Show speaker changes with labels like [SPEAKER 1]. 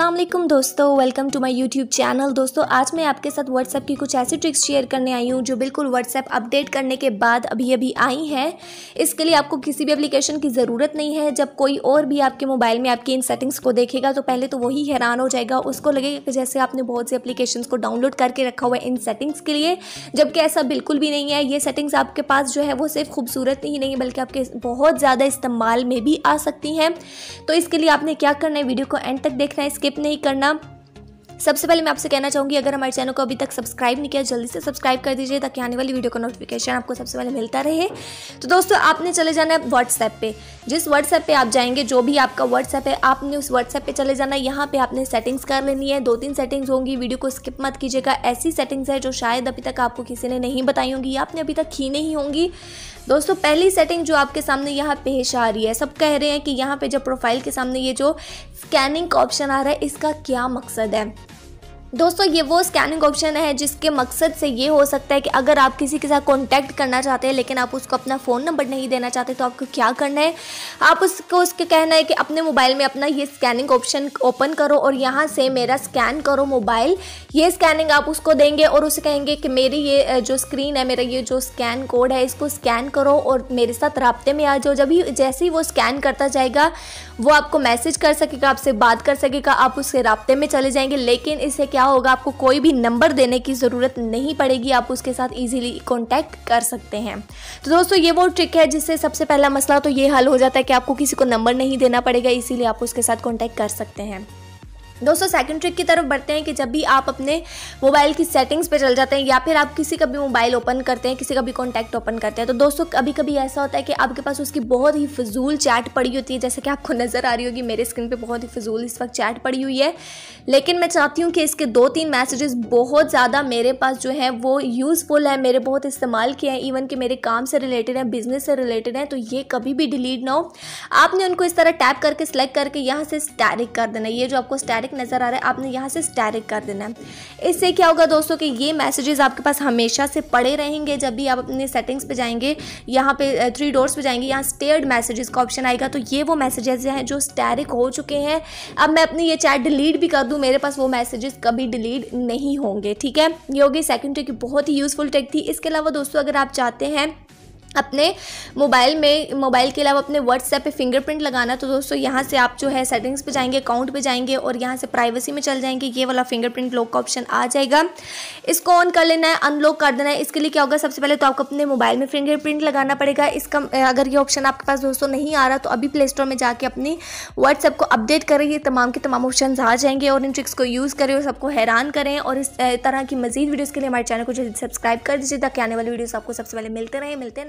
[SPEAKER 1] असलम दोस्तों welcome to my YouTube channel दोस्तों आज मैं आपके साथ व्हाट्सएप की कुछ ऐसी ट्रिक्स शेयर करने आई हूँ जो बिल्कुल व्हाट्सएप अपडेट करने के बाद अभी अभी आई हैं इसके लिए आपको किसी भी एप्लीकेशन की ज़रूरत नहीं है जब कोई और भी आपके मोबाइल में आपकी इन सेटिंग्स को देखेगा तो पहले तो वही हैरान हो जाएगा उसको लगेगा कि जैसे आपने बहुत से एप्लीकेशन को डाउनलोड करके रखा हुआ है इन सेटिंग्स के लिए जबकि ऐसा बिल्कुल भी नहीं है ये सेटिंग्स आपके पास जो है वो सिर्फ खूबसूरत ही नहीं है बल्कि आपके बहुत ज़्यादा इस्तेमाल में भी आ सकती हैं तो इसके लिए आपने क्या करना है वीडियो को एंड तक देखना है इसके स्किप नहीं करना सबसे पहले मैं आपसे कहना चाहूँगी अगर हमारे चैनल को अभी तक सब्सक्राइब नहीं किया जल्दी से सब्सक्राइब कर दीजिए ताकि आने वाली वीडियो का नोटिफिकेशन आपको सबसे पहले मिलता रहे तो दोस्तों आपने चले जाना है व्हाट्सएप पे जिस व्हाट्सएप पे आप जाएंगे जो भी आपका व्हाट्सएप है आपने उस व्हाट्सएप पे चले जाना यहाँ पर आपने सेटिंग्स कर लेनी है दो तीन सेटिंग्स होंगी वीडियो को स्किप मत कीजिएगा ऐसी सेटिंग्स है जो शायद अभी तक आपको किसी ने नहीं बताई होंगी आपने अभी तक की नहीं होंगी दोस्तों पहली सेटिंग जो आपके सामने यहाँ पेश आ रही है सब कह रहे हैं कि यहाँ पे जब प्रोफाइल के सामने ये जो स्कैनिंग का ऑप्शन आ रहा है इसका क्या मकसद है दोस्तों ये वो स्कैनिंग ऑप्शन है जिसके मकसद से ये हो सकता है कि अगर आप किसी के साथ कॉन्टैक्ट करना चाहते हैं लेकिन आप उसको अपना फ़ोन नंबर नहीं देना चाहते तो आपको क्या करना है आप उसको उसके कहना है कि अपने मोबाइल में अपना ये स्कैनिंग ऑप्शन ओपन करो और यहाँ से मेरा स्कैन करो मोबाइल ये स्कैनिंग आप उसको देंगे और उसे कहेंगे कि मेरी ये जो स्क्रीन है मेरा ये जो स्कैन कोड है इसको स्कैन करो और मेरे साथ रबते में आ जाओ जब ही जैसे ही वो स्कैन करता जाएगा वो आपको मैसेज कर सकेगा आपसे बात कर सकेगा आप उससे रबते में चले जाएंगे लेकिन इसे क्या क्या होगा आपको कोई भी नंबर देने की ज़रूरत नहीं पड़ेगी आप उसके साथ ईजिली कॉन्टैक्ट कर सकते हैं तो दोस्तों ये वो ट्रिक है जिससे सबसे पहला मसला तो ये हल हो जाता है कि आपको किसी को नंबर नहीं देना पड़ेगा इसीलिए आप उसके साथ कॉन्टैक्ट कर सकते हैं दोस्तों सेकंड ट्रिक की तरफ बढ़ते हैं कि जब भी आप अपने मोबाइल की सेटिंग्स पे चल जाते हैं या फिर आप किसी का भी मोबाइल ओपन करते हैं किसी का भी कॉन्टैक्ट ओपन करते हैं तो दोस्तों कभी कभी ऐसा होता है कि आपके पास उसकी बहुत ही फजूल चैट पड़ी होती है जैसे कि आपको नज़र आ रही होगी मेरे स्क्रीन पर बहुत ही फजूल इस वक्त चैट पड़ी हुई है लेकिन मैं चाहती हूँ कि इसके दो तीन मैसेजेस बहुत ज़्यादा मेरे पास जो है वो यूज़फुल है मेरे बहुत इस्तेमाल किए हैं इवन कि मेरे काम से रिलेटेड हैं बिजनेस से रिलेटेड हैं तो ये कभी भी डिलीट ना हो आपने उनको इस तरह टैप करके सेलेक्ट करके यहाँ से स्टैरिक कर देना ये जो आपको स्टैरिक डायरेक्ट नज़र आ रहा है आपने यहाँ से डायरेक्ट कर देना है इससे क्या होगा दोस्तों कि ये मैसेजेस आपके पास हमेशा से पड़े रहेंगे जब भी आप अपने सेटिंग्स पे जाएंगे यहाँ पे थ्री डोर्स पे जाएंगे यहाँ स्टेयर्ड मैसेजेस का ऑप्शन आएगा तो ये वो मैसेजेस हैं जो स्टैरिक हो चुके हैं अब मैं अपनी ये चैट डिलीट भी कर दूँ मेरे पास वो मैसेजेस कभी डिलीट नहीं होंगे ठीक है ये होगी सेकेंड टेक बहुत ही यूज़फुल टेक थी इसके अलावा दोस्तों अगर आप चाहते हैं अपने मोबाइल में मोबाइल के अलावा अपने व्हाट्सएप पे फिंगरप्रिंट लगाना तो दोस्तों यहाँ से आप जो है सेटिंग्स पे जाएंगे अकाउंट पे जाएंगे और यहाँ से प्राइवेसी में चल जाएंगे ये वाला फिंगरप्रिंट लॉक का ऑप्शन आ जाएगा इसको ऑन कर लेना है अनलॉक कर देना है इसके लिए क्या होगा सबसे पहले तो आपको अपने मोबाइल में फिंगरप्रिंट लगाना पड़ेगा इसका अगर ये ऑप्शन आपके पास दोस्तों नहीं आ रहा तो अभी प्ले स्टोर में जाकर अपनी व्हाट्सएप को अपडेट करें ये तमाम के तमाम ऑप्शन आ जाएंगे और इन ट्रिक्स को यूज़ करें और सबको हैरान करें और इस तरह की मजीद वीडियोज़ के लिए हमारे चैनल को जल्दी सब्सक्राइब कर दीजिए ताकि आने वाली वीडियोज़ आपको सबसे पहले मिलते रहें मिलते हैं